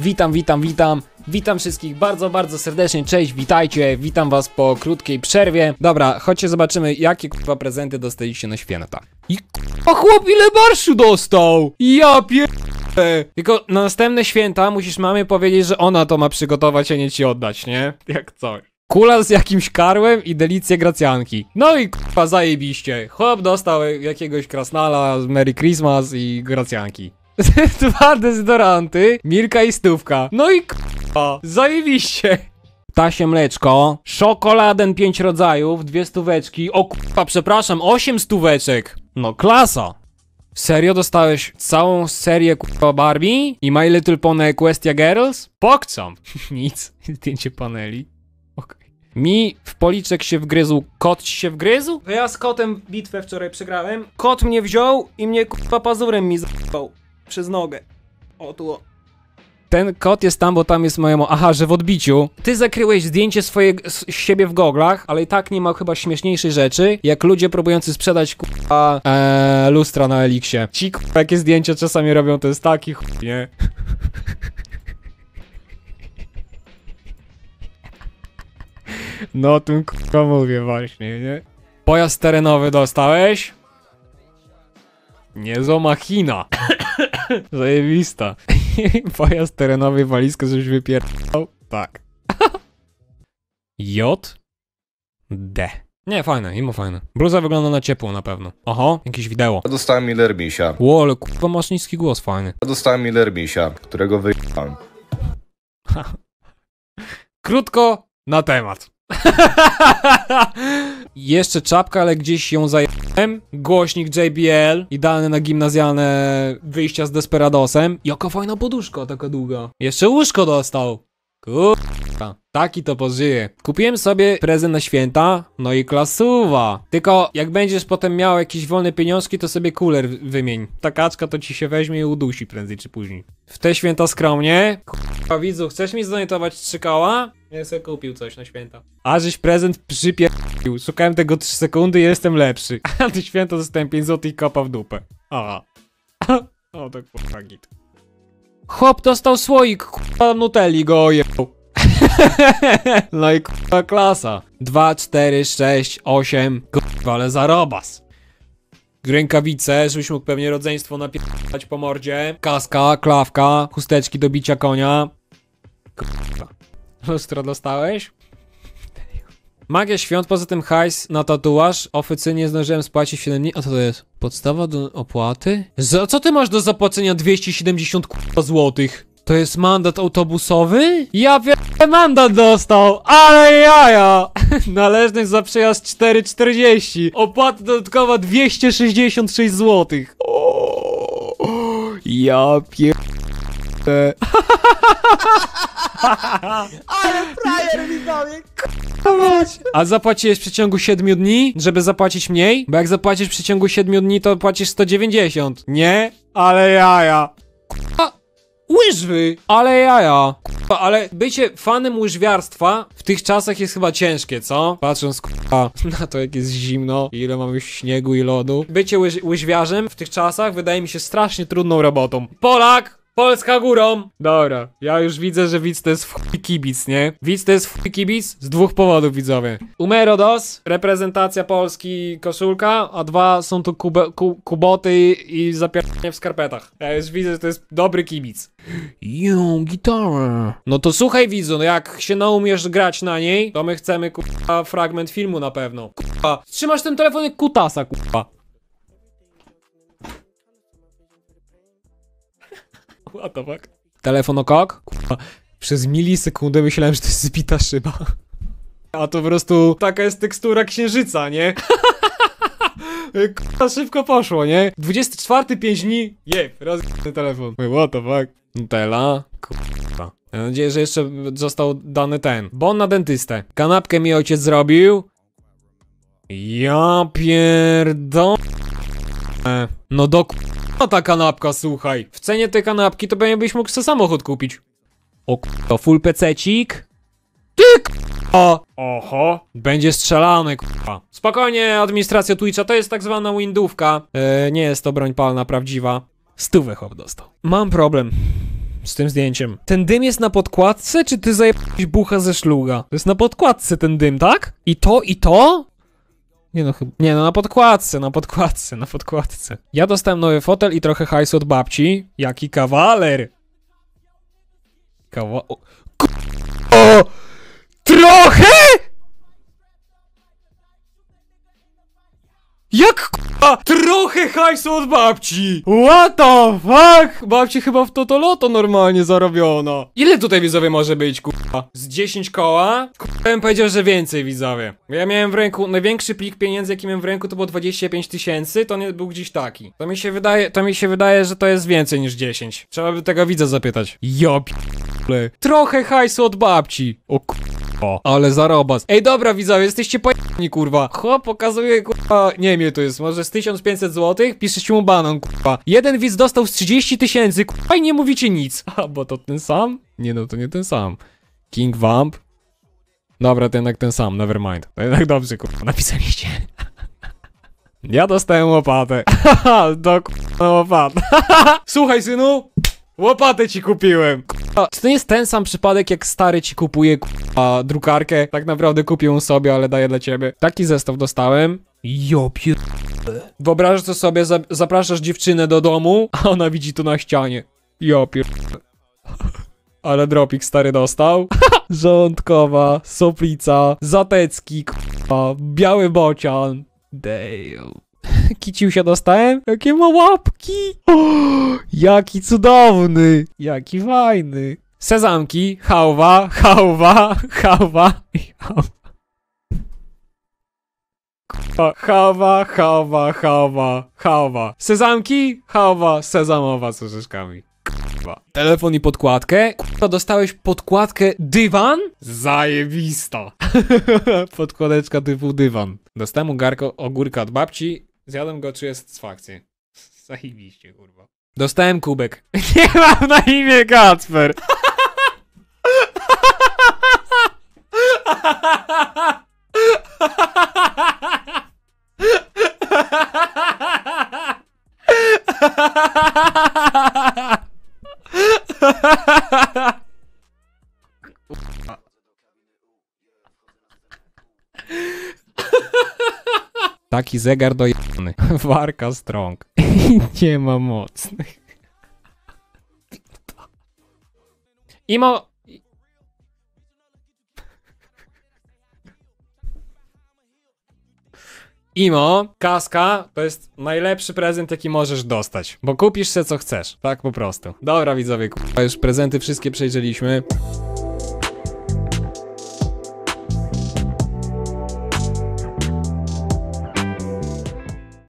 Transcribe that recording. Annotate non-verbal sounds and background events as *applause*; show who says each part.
Speaker 1: Witam, witam, witam. Witam wszystkich bardzo, bardzo serdecznie. Cześć, witajcie. Witam was po krótkiej przerwie. Dobra, chodźcie zobaczymy, jakie kurwa prezenty dostaliście na święta. I kurwa chłop ile marszu dostał! Ja pier... Tylko na następne święta musisz mamie powiedzieć, że ona to ma przygotować, a nie ci oddać, nie? Jak coś. Kula z jakimś karłem i delicje gracjanki. No i kurwa zajebiście. Chłop dostał jakiegoś krasnala, z Merry Christmas i gracjanki. *laughs* Dwa dezodoranty, Milka i stówka. No i k***, zajebiście. Tasie mleczko, szokoladen pięć rodzajów, dwie stóweczki, o k***a, przepraszam, osiem stóweczek. No klasa. Serio dostałeś całą serię k***a Barbie i My Little Pony Questia Girls? Pokcam. *laughs* Nic, zdjęcie paneli. Mi w policzek się wgryzł, kot się wgryzł? Ja z kotem bitwę wczoraj przegrałem. Kot mnie wziął i mnie k***a pazurem mi z***ał przez nogę. O tu. O. Ten kot jest tam, bo tam jest mojemu. Aha, że w odbiciu. Ty zakryłeś zdjęcie swoje, z siebie w goglach, ale i tak nie ma chyba śmieszniejszej rzeczy, jak ludzie próbujący sprzedać k***a e, lustra na Eliksie. Ci k***a, jakie zdjęcia czasami robią, to jest taki nie? No o tym k***a mówię właśnie, nie? Pojazd terenowy dostałeś? Niezła machina. *laughs* Zajebista. *laughs* Pojazd terenowy, walizkę żebyś wypierdolą. Tak. *laughs* J. D. Nie, fajne, imo fajne. Bluza wygląda na ciepło na pewno. Oho, jakieś wideo. Ja dostałem Miller Misia. Ło, ale kurwa masz niski głos, fajny. Ja dostałem Miller Misia, którego wy. Krótko na temat. *laughs* Jeszcze czapka, ale gdzieś ją zajęłem. Głośnik JBL, idealny na gimnazjalne wyjścia z Desperadosem. Jaka fajna poduszka taka długa. Jeszcze łóżko dostał. Kurwa, taki to pożyje. Kupiłem sobie prezent na święta, no i klasuwa. Tylko jak będziesz potem miał jakieś wolne pieniążki, to sobie kuler wymień. Ta kaczka to ci się weźmie i udusi prędzej czy później. W te święta skromnie. Kurwa, widzu, chcesz mi zdonotować trzy koła? Ja sobie kupił coś na święta. A żeś prezent przypierdził. Szukałem tego 3 sekundy i jestem lepszy. *laughs* A ty święto dostałem 5 zł i kopa w dupę. Aha. *laughs* O, tak kurwa git. Chłop dostał słoik, kurwa Nutelli go ojebał. *laughs* no i kurwa klasa. 2, 4, 6, 8, kurwa, ale zarobas. Rękawice, żebyś mógł pewnie rodzeństwo napierdalać po mordzie. Kaska, klawka, chusteczki do bicia konia. Kurwa. Lustro dostałeś? Magia świąt, poza tym hajs na tatuaż. Oficy nie zdążyłem spłacić 7 dni. A co to jest? Podstawa do opłaty? Za, co ty masz do zapłacenia 270 złotych? To jest mandat autobusowy? Ja wie mandat dostał, ale jaja! *laughs* Należność za przejazd 4,40. Opłata dodatkowa 266 złotych. Ja pier... *laughs* Ale frajer mi powie, A zapłaciłeś w przeciągu 7 dni, żeby zapłacić mniej? Bo jak zapłacisz w przeciągu 7 dni, to płacisz 190. Nie? Ale jaja. K***a. Łyżwy! Ale jaja. K***a, ale bycie fanem łyżwiarstwa w tych czasach jest chyba ciężkie, co? Patrząc k***a *laughs* na to jak jest zimno, ile mamy śniegu i lodu. Bycie łyż łyżwiarzem w tych czasach wydaje mi się strasznie trudną robotą. Polak! Polska górą! Dobra, ja już widzę, że widz to jest w kibic, nie? Widz to jest w kibic z dwóch powodów, widzowie. Umero dos, reprezentacja Polski, koszulka, a dwa są tu kube, ku, kuboty i zapierdolenie w skarpetach. Ja już widzę, że to jest dobry kibic. Yo, gitarę. No to słuchaj widzu, no jak się naumiesz grać na niej, to my chcemy kurwa fragment filmu na pewno. Kurwa, trzymasz telefon telefonie kutasa, kupa. What the fuck? Telefon kok? Kurwa. Przez milisekundę myślałem, że to jest zbita szyba. A to po prostu taka jest tekstura księżyca, nie? *laughs* Y, kurwa, szybko poszło, nie? 24, 5 dni, jeb, raz telefon. What the fuck? Nutella, kurwa. Mam nadzieję, że jeszcze został dany ten. Bon na dentystę. Kanapkę mi ojciec zrobił. Ja pierdolę. No do no ta kanapka, słuchaj. W cenie tej kanapki to pewnie byś mógł sobie samochód kupić. O to full pececik. Ty k***a. Oho. Będzie strzelany k***a. Spokojnie, administracja Twitcha, to jest tak zwana windówka. E, nie jest to broń palna prawdziwa. Stówę chłop dostał. Mam problem z tym zdjęciem. Ten dym jest na podkładce, czy ty zajebałeś bucha ze szluga? To jest na podkładce ten dym, tak? I to, i to? Nie no, chyba. Nie no, na podkładce, na podkładce, na podkładce. Ja dostałem nowy fotel i trochę hajsu od babci. Jaki kawaler! Kawa... O! o! Trochę?! Jak k***a trochę hajsu od babci? What the fuck? Babci chyba w totoloto normalnie zarobiono. Ile tutaj widzowie może być k***a? Z 10 koła? K***a bym powiedział, że więcej widzowie. Ja miałem w ręku, największy plik pieniędzy jaki miałem w ręku to było 25 tysięcy, to nie był gdzieś taki. To mi się wydaje, to mi się wydaje, że to jest więcej niż 10. Trzeba by tego widza zapytać. Jo p***le. Trochę hajsu od babci. O k***a. O, ale zarobas. Ej, dobra widzowie, jesteście pojebani, kurwa. Ho, pokazuję kurwa, nie wiem to jest, może z 1500 zł, piszecie mu banan, kurwa. Jeden widz dostał z 30 tysięcy, kurwa, i nie mówicie nic. A, bo to ten sam? Nie no, to nie ten sam. King Vamp. Dobra, to jednak ten sam, never mind. To jednak dobrze, kurwa, napisaliście. *laughs* Ja dostałem łopatę. *laughs* do kurwa łopatę. *laughs* Słuchaj, synu, łopatę ci kupiłem. Czy to jest ten sam przypadek, jak stary ci kupuje k***a drukarkę? Tak naprawdę kupił sobie, ale daję dla ciebie. Taki zestaw dostałem. Jo pier... Wyobrażasz to sobie, za zapraszasz dziewczynę do domu, a ona widzi to na ścianie. Jo Ale dropik stary dostał. *laughs* Żołądkowa, soplica, zatecki, k***a, biały bocian. Damn. *laughs* Kicił się dostałem? Jakie ma łapki! O, jaki cudowny! Jaki fajny! Sezamki, hałwa, hałwa, hałwa i hałwa. Hałwa, hałwa, hawa, hawa. Sezamki, hałwa, sezamowa z orzeszkami. Telefon i podkładkę. Kurwa, dostałeś podkładkę dywan? Zajebista. *laughs* Podkładeczka typu dywan. Dostałem ogarko, ogórka od babci Zjadłem go, z fakcji. *laughs* Zajebiście, kurwa. Dostałem kubek. *laughs* Nie mam na imię Kacper. *laughs* taki zegar dojebany. *laughs* Warka strong. I nie ma mocnych. Imo... Imo, kaska to jest najlepszy prezent, jaki możesz dostać, bo kupisz se co chcesz, tak po prostu. Dobra widzowie, k***a, już prezenty wszystkie przejrzeliśmy.